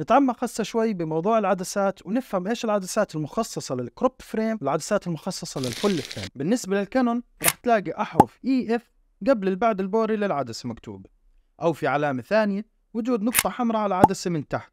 نتعمق هسه شوي بموضوع العدسات ونفهم ايش العدسات المخصصه للكروب فريم والعدسات المخصصه للفل فريم بالنسبه للكانون رح تلاقي احرف اي e اف قبل البعد البوري للعدسه مكتوبه او في علامه ثانيه وجود نقطه حمراء على العدسه من تحت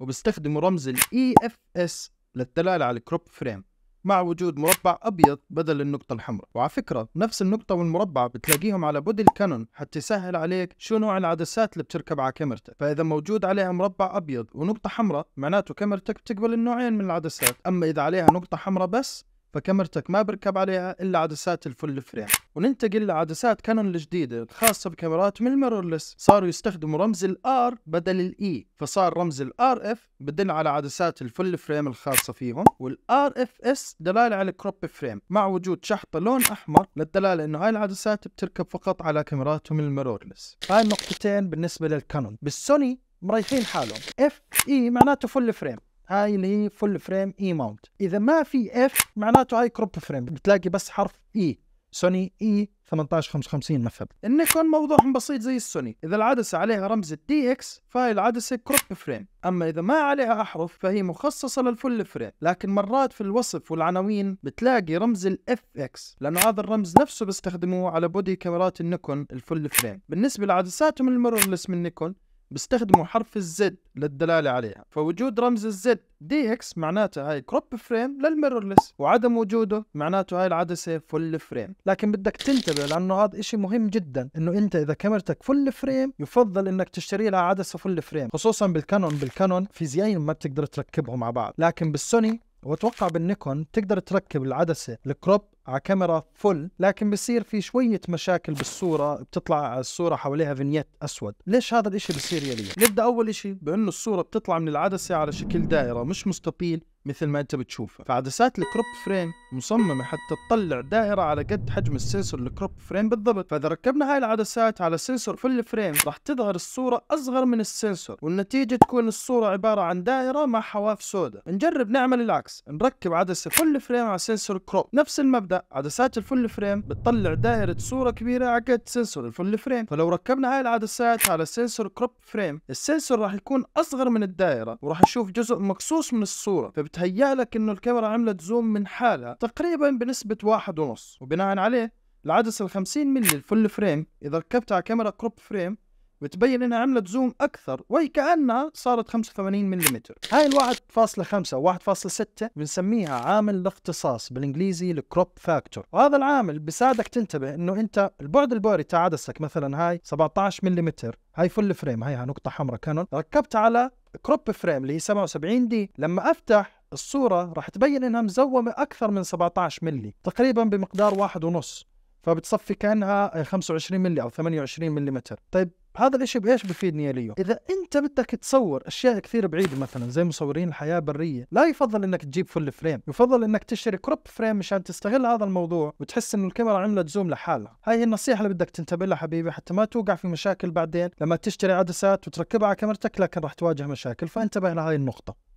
وبيستخدموا رمز الاي اف e اس للدلاله على الكروب فريم مع وجود مربع أبيض بدل النقطة الحمراء وعلى فكرة نفس النقطة والمربع بتلاقيهم على بودي الكانون حتى يسهل عليك شو نوع العدسات اللي بتركب على كاميرتك فإذا موجود عليها مربع أبيض ونقطة حمراء معناته كاميرتك بتقبل النوعين من العدسات أما إذا عليها نقطة حمراء بس فكاميرتك ما بركب عليها الا عدسات الفل فريم وننتقل لعدسات كانون الجديده الخاصه بكاميراتهم الميرورلس صاروا يستخدموا رمز الار بدل الاي e، فصار رمز الار اف بدل على عدسات الفل فريم الخاصه فيهم والار اف اس دلاله على الكروب فريم مع وجود شحطه لون احمر للدلاله انه هاي العدسات بتركب فقط على كاميراتهم الميرورلس هاي النقطتين بالنسبه للكانون بالسوني مريحين حالهم اف اي e معناته فل فريم هاي اللي هي فول فريم اي ماونت اذا ما في اف معناته هاي كروب فريم بتلاقي بس حرف اي سوني اي 1855 مثلا النيكون موضوعهم بسيط زي السوني اذا العدسه عليها رمز الدي اكس فهي العدسه كروب فريم اما اذا ما عليها احرف فهي مخصصه للفل فريم لكن مرات في الوصف والعناوين بتلاقي رمز الاف اكس لانه هذا الرمز نفسه بيستخدموه على بودي كاميرات النيكون الفل فريم بالنسبه لعدساتهم المرورلس من نيكون بيستخدموا حرف الزد للدلالة عليها فوجود رمز الزد دي اكس معناته هاي كروب فريم للميرورلس وعدم وجوده معناته هاي العدسة فل فريم لكن بدك تنتبه لانه هذا اشي مهم جدا انه انت اذا كاميرتك فل فريم يفضل انك تشتري لها عدسة فل فريم خصوصا بالكانون بالكانون فيزيائيا ما بتقدر تركبهم مع بعض لكن بالسوني واتوقع بالنيكون تقدر تركب العدسه الكروب على كاميرا فل لكن بصير في شوية مشاكل بالصورة بتطلع الصورة حواليها فينيت أسود ليش هذا الإشي بصير يلي نبدأ أول إشي بأنه الصورة بتطلع من العدسة على شكل دائرة مش مستطيل مثل ما انت بتشوفه فعدسات الكروب فريم مصممة حتى تطلع دائرة على قد حجم السنسور الكروب فريم بالضبط فاذا ركبنا هاي العدسات على سنسور فل فريم راح تظهر الصورة اصغر من السنسور والنتيجة تكون الصورة عبارة عن دائرة مع حواف سوداء نجرب نعمل العكس نركب عدسة فل فريم على سنسور كروب نفس المبدأ عدسات الفل فريم بتطلع دائرة صورة كبيرة على قد سنسور الفل فريم فلو ركبنا هاي العدسات على سنسور كروب فريم السنسور راح يكون اصغر من الدائرة وراح نشوف جزء مقصوص من الصورة فبت بتهيأ لك انه الكاميرا عملت زوم من حالها تقريبا بنسبة واحد ونص وبناء عليه العدسة ال 50 ملي الفل فريم اذا ركبتها على كاميرا كروب فريم بتبين انها عملت زوم اكثر وهي كانها صارت 85 ملم هاي ال 1.5 و 1.6 بنسميها عامل الاختصاص بالانجليزي الكروب فاكتور وهذا العامل بيساعدك تنتبه انه انت البعد البوري تاع عدسك مثلا هاي 17 ملم هاي فل فريم هاي نقطة حمراء كانون ركبت على كروب فريم اللي هي 77 دي لما افتح الصورة راح تبين انها مزومة اكثر من 17 ملي تقريبا بمقدار واحد ونص فبتصفي كانها 25 ملي او 28 ملي طيب هذا الاشي بايش بفيدني يا ليو؟ اذا انت بدك تصور اشياء كثير بعيده مثلا زي مصورين الحياه البريه، لا يفضل انك تجيب فل فريم، يفضل انك تشتري كروب فريم مشان تستغل هذا الموضوع وتحس انه الكاميرا عملت زوم لحالها، هاي هي النصيحه اللي بدك تنتبه لها حبيبي حتى ما توقع في مشاكل بعدين لما تشتري عدسات وتركبها على كاميرتك لكن راح تواجه مشاكل، فانتبه لهي النقطه.